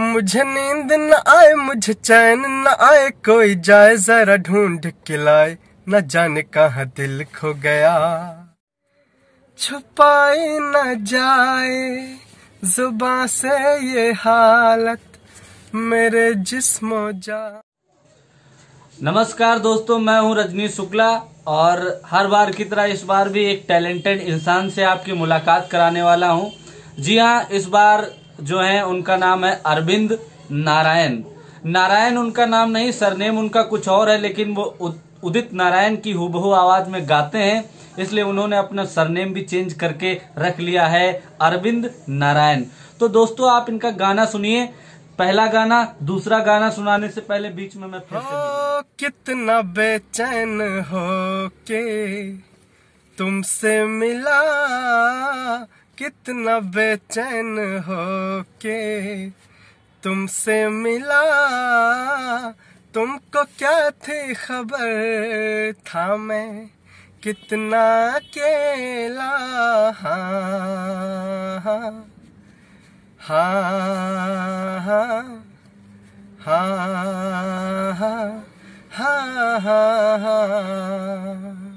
मुझे नींद न आए मुझे चैन न आए कोई जाए जरा ढूंढ के लाए न जाने कहा दिल खो गया छुपाए न जाए जुबा से ये हालत मेरे जिस्मो जा नमस्कार दोस्तों मैं हूं रजनी शुक्ला और हर बार की तरह इस बार भी एक टैलेंटेड इंसान से आपकी मुलाकात कराने वाला हूं जी हाँ इस बार जो है उनका नाम है अरविंद नारायण नारायण उनका नाम नहीं सरनेम उनका कुछ और है लेकिन वो उदित नारायण की हुबहू आवाज में गाते हैं इसलिए उन्होंने अपना सरनेम भी चेंज करके रख लिया है अरविंद नारायण तो दोस्तों आप इनका गाना सुनिए पहला गाना दूसरा गाना सुनाने से पहले बीच में मैं फिर कितना बेचैन हो के तुमसे मिला कितना बेचैन हो के तुमसे मिला तुमको क्या थी खबर था मैं कितना अकेला हाँ हाँ हाँ हाँ हाँ हाँ हाँ हाँ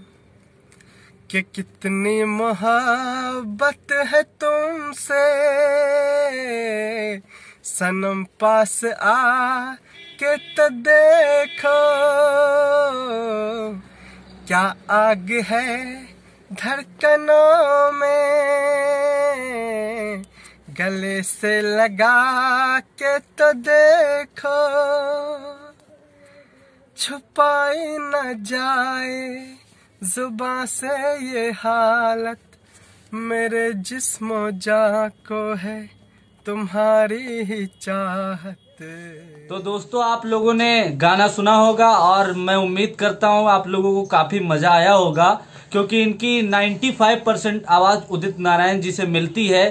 कि कितनी मोहब्बत है तुमसे सनम पास आ के तो देखो क्या आग है धड़कनों में गले से लगा के तो देखो छुपाई न जाए जुबा से ये हालत मेरे जिस्म जा को है तुम्हारी ही चाहत तो दोस्तों आप लोगों ने गाना सुना होगा और मैं उम्मीद करता हूँ आप लोगों को काफी मजा आया होगा क्योंकि इनकी 95 परसेंट आवाज उदित नारायण जी से मिलती है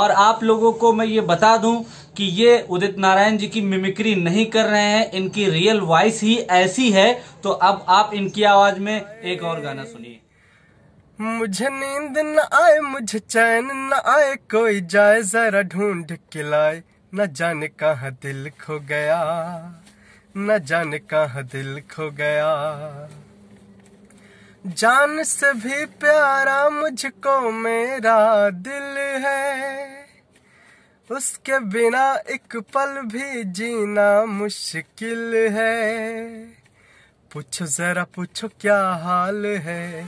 और आप लोगों को मैं ये बता दूं कि ये उदित नारायण जी की मिमिक्री नहीं कर रहे हैं इनकी रियल वॉइस ही ऐसी है तो अब आप इनकी आवाज में एक और गाना सुनिए मुझे नींद न आए मुझे चैन न आए कोई जाए जरा ढूंढ के लाए न जाने कहा दिल खो गया न जाने कहा दिल खो गया जान से भी प्यारा मुझको मेरा दिल है उसके बिना एक पल भी जीना मुश्किल है पूछो जरा पूछो क्या हाल है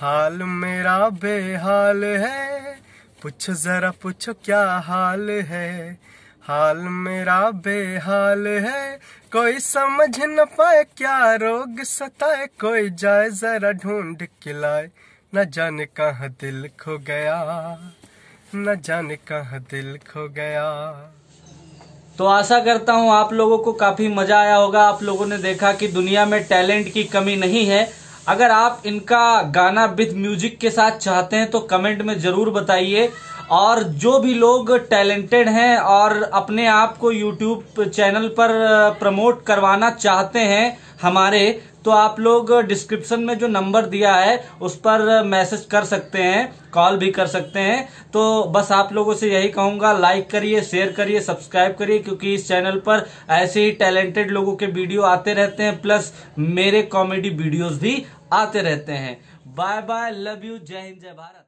हाल मेरा बेहाल है पूछो जरा पूछो क्या हाल है हाल मेरा बेहाल है कोई समझ न पाए क्या रोग सताए कोई जाए जरा ढूंढ के लाए न जाने कहाँ दिल खो गया न जाने कहा दिल खो गया तो आशा करता हूँ आप लोगों को काफी मजा आया होगा आप लोगों ने देखा कि दुनिया में टैलेंट की कमी नहीं है अगर आप इनका गाना विद म्यूजिक के साथ चाहते हैं तो कमेंट में जरूर बताइए और जो भी लोग टैलेंटेड हैं और अपने आप को यूट्यूब चैनल पर प्रमोट करवाना चाहते हैं हमारे तो आप लोग डिस्क्रिप्शन में जो नंबर दिया है उस पर मैसेज कर सकते हैं कॉल भी कर सकते हैं तो बस आप लोगों से यही कहूंगा लाइक करिए शेयर करिए सब्सक्राइब करिए क्योंकि इस चैनल पर ऐसे ही टैलेंटेड लोगों के वीडियो आते रहते हैं प्लस मेरे कॉमेडी वीडियोज भी आते रहते हैं बाय बाय लव यू जय हिंद जय भारत